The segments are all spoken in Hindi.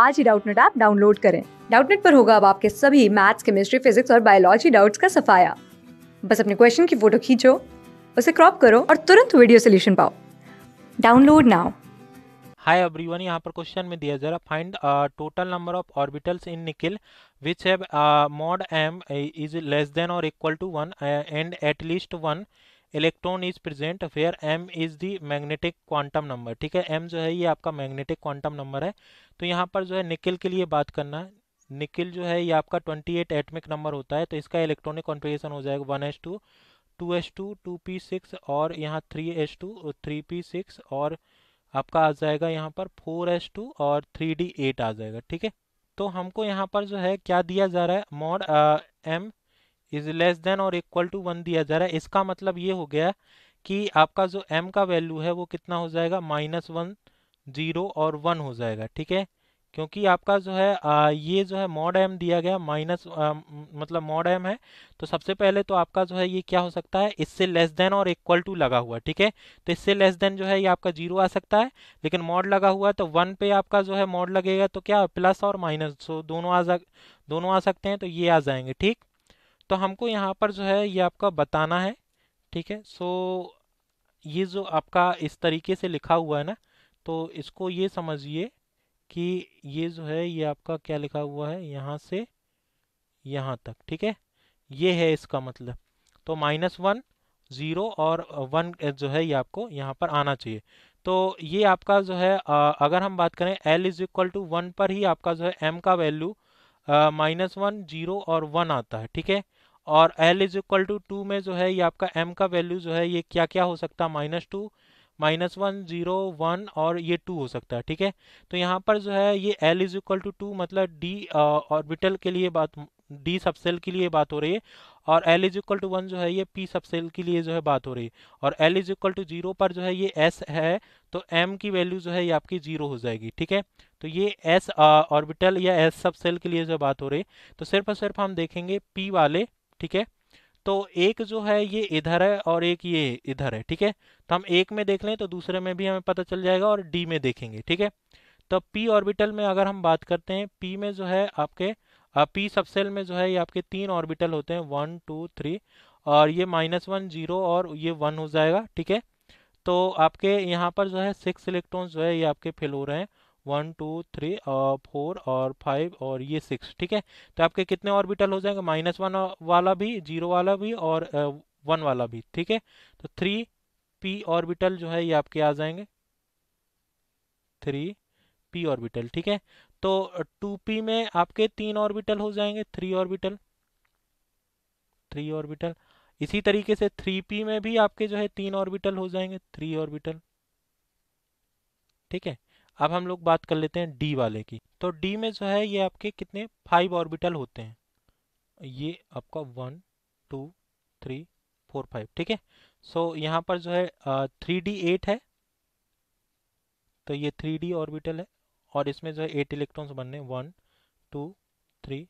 आज ही डाउटनेट ऐप डाउनलोड करें डाउटनेट पर होगा अब आपके सभी मैथ्स केमिस्ट्री फिजिक्स और बायोलॉजी डाउट्स का सफाया बस अपने क्वेश्चन की फोटो खींचो उसे क्रॉप करो और तुरंत वीडियो सोल्यूशन पाओ डाउनलोड नाउ हाय एवरीवन यहां पर क्वेश्चन में दिया जरा find total number of orbitals in nickel which have mod M is less than और equal to one and at least one electron is present where M is the magnetic quantum number ठीक है एम जो है ये आपका मैग्नेटिक क्वांटम नंबर है तो यहाँ पर जो है निकल के लिए बात करना है निकिल जो है ये आपका 28 एटमिक नंबर होता है तो इसका इलेक्ट्रॉनिक कॉन्फिगेशन हो जाएगा one S two two S two two P six और यहाँ three S two three P six और आपका आ जाएगा यहाँ पर फोर एस टू और थ्री डी एट आ जाएगा ठीक है तो हमको यहाँ पर जो है क्या दिया जा रहा है mod M is less than और इक्वल टू वन दिया जा रहा है इसका मतलब ये हो गया कि आपका जो एम का वैल्यू है वो कितना हो जाएगा माइनस वन जीरो और वन हो जाएगा ठीक है क्योंकि आपका जो है आ, ये जो है मॉड एम दिया गया माइनस मतलब मॉड एम है तो सबसे पहले तो आपका जो है ये क्या हो सकता है इससे लेस देन और इक्वल टू लगा हुआ ठीक है तो इससे लेस देन जो है ये आपका जीरो आ सकता है लेकिन मॉड लगा हुआ है तो वन पे आपका जो है मॉड लगेगा तो क्या प्लस और माइनस तो दोनों आ जा दोनों आ सकते हैं तो ये आ जाएंगे ठीक तो हमको यहाँ पर जो है ये आपका बताना है ठीक है सो ये जो आपका इस तरीके से लिखा हुआ है ना तो इसको ये समझिए कि ये जो है ये आपका क्या लिखा हुआ है यहाँ से यहाँ तक ठीक है ये है इसका मतलब तो माइनस वन ज़ीरो और वन जो है ये आपको यहाँ पर आना चाहिए तो ये आपका जो है अगर हम बात करें L is equal to one पर ही आपका जो है एम का वैल्यू माइनस वन जीरो और वन आता है ठीक है और L is equal to two में जो है ये आपका एम का वैल्यू जो है ये क्या क्या हो सकता है minus two minus one zero one और ये टू हो सकता है ठीक है तो यहाँ पर जो है ये L is equal to two मतलब डी ऑर्बिटल के लिए बात डी सबसेल के लिए बात हो रही है और L is equal to one जो है ये पी सबसेल के लिए जो है बात हो रही है और L is equal to zero पर जो है ये एस है तो एम की वैल्यू जो है ये आपकी जीरो हो जाएगी ठीक है तो ये एस ऑर्बिटल या एस सबसेल के लिए जो बात हो रही है तो सिर्फ और सिर्फ हम देखेंगे पी वाले ठीक है तो एक जो है ये इधर है और एक ये इधर है ठीक है तो हम एक में देख लें तो दूसरे में भी हमें पता चल जाएगा और डी में देखेंगे ठीक है तो पी ऑर्बिटल में अगर हम बात करते हैं पी में जो है आपके पी सबसेल में जो है ये आपके तीन ऑर्बिटल होते हैं वन टू थ्री और ये माइनस वन जीरो और ये वन हो जाएगा ठीक है तो आपके यहाँ पर जो है सिक्स इलेक्ट्रॉन्स जो है ये आपके फेल हो रहे हैं वन टू थ्री फोर और फाइव और ये सिक्स ठीक है तो आपके कितने ऑर्बिटल हो जाएंगे माइनस वन वाला भी जीरो वाला भी और वन वाला भी ठीक है तो थ्री पी ऑर्बिटल जो है ये आपके आ जाएंगे थ्री पी ऑर्बिटल ठीक है तो टू पी में आपके तीन ऑर्बिटल हो जाएंगे थ्री ऑर्बिटल थ्री ऑर्बिटल इसी तरीके से थ्री पी में भी आपके जो है तीन ऑर्बिटल हो जाएंगे थ्री ऑर्बिटल ठीक है अब हम लोग बात कर लेते हैं डी वाले की तो डी में जो है ये आपके कितने फाइव ऑर्बिटल होते हैं ये आपका one two three four five ठीक है सो यहाँ पर जो है थ्री डी एट है तो ये थ्री डी ऑर्बिटल है और इसमें जो है एट इलेक्ट्रॉन्स बनने one two three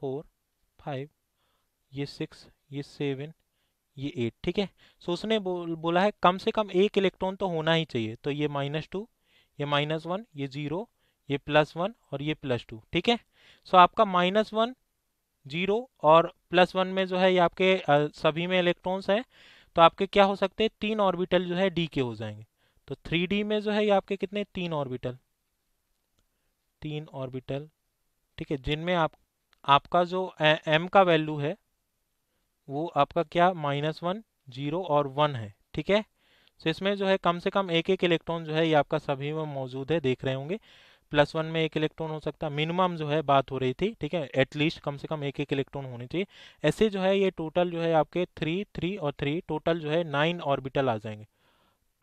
four five ये सिक्स ये सेवन ये एट ठीक है सो उसने बोल बोला है कम से कम एक इलेक्ट्रॉन तो होना ही चाहिए तो ये माइनस टू ये माइनस वन ये जीरो ये प्लस वन और ये प्लस टू ठीक है सो आपका माइनस वन जीरो और प्लस वन में जो है ये आपके सभी में इलेक्ट्रॉन्स हैं तो आपके क्या हो सकते हैं तीन ऑर्बिटल जो है डी के हो जाएंगे तो थ्री डी में जो है ये आपके कितने तीन ऑर्बिटल तीन ऑर्बिटल ठीक है जिनमें आप आपका जो एम का वैल्यू है वो आपका क्या माइनस वन जीरो और वन है ठीक है सो इसमें जो है कम से कम एक एक इलेक्ट्रॉन जो है ये आपका सभी में मौजूद है देख रहे होंगे प्लस वन में एक इलेक्ट्रॉन हो सकता है मिनिमम जो है बात हो रही थी ठीक है एटलीस्ट कम से कम एक एक इलेक्ट्रॉन होनी चाहिए ऐसे जो है ये टोटल जो है आपके थ्री थ्री और थ्री टोटल जो है नाइन ऑर्बिटल आ जाएंगे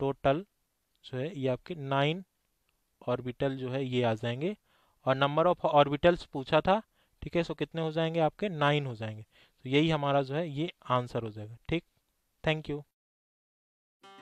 टोटल जो है ये आपके नाइन ऑर्बिटल जो है ये आ जाएंगे और नंबर ऑफ ऑर्बिटल्स पूछा था ठीक है सो कितने हो जाएंगे आपके नाइन हो जाएंगे तो यही हमारा जो है ये आंसर हो जाएगा ठीक थैंक यू